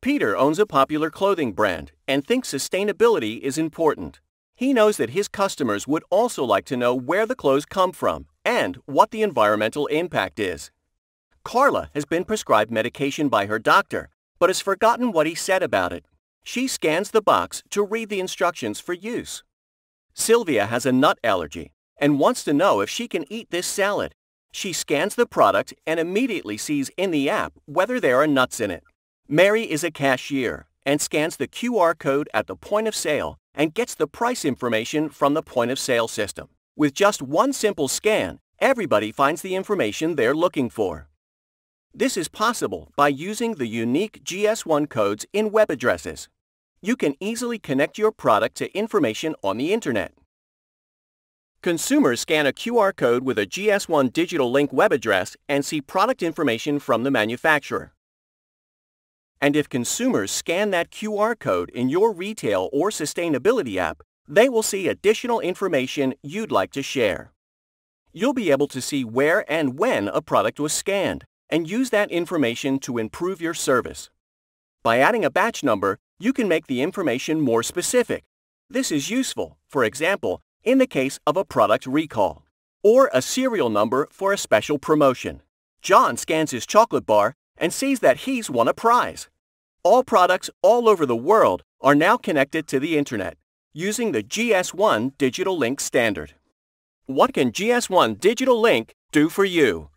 Peter owns a popular clothing brand and thinks sustainability is important. He knows that his customers would also like to know where the clothes come from and what the environmental impact is. Carla has been prescribed medication by her doctor, but has forgotten what he said about it. She scans the box to read the instructions for use. Sylvia has a nut allergy and wants to know if she can eat this salad. She scans the product and immediately sees in the app whether there are nuts in it. Mary is a cashier and scans the QR code at the point of sale and gets the price information from the point of sale system. With just one simple scan, everybody finds the information they're looking for. This is possible by using the unique GS1 codes in web addresses. You can easily connect your product to information on the Internet. Consumers scan a QR code with a GS1 digital link web address and see product information from the manufacturer. And if consumers scan that QR code in your retail or sustainability app, they will see additional information you'd like to share. You'll be able to see where and when a product was scanned and use that information to improve your service. By adding a batch number, you can make the information more specific. This is useful, for example, in the case of a product recall or a serial number for a special promotion. John scans his chocolate bar and sees that he's won a prize. All products all over the world are now connected to the Internet using the GS1 Digital Link standard. What can GS1 Digital Link do for you?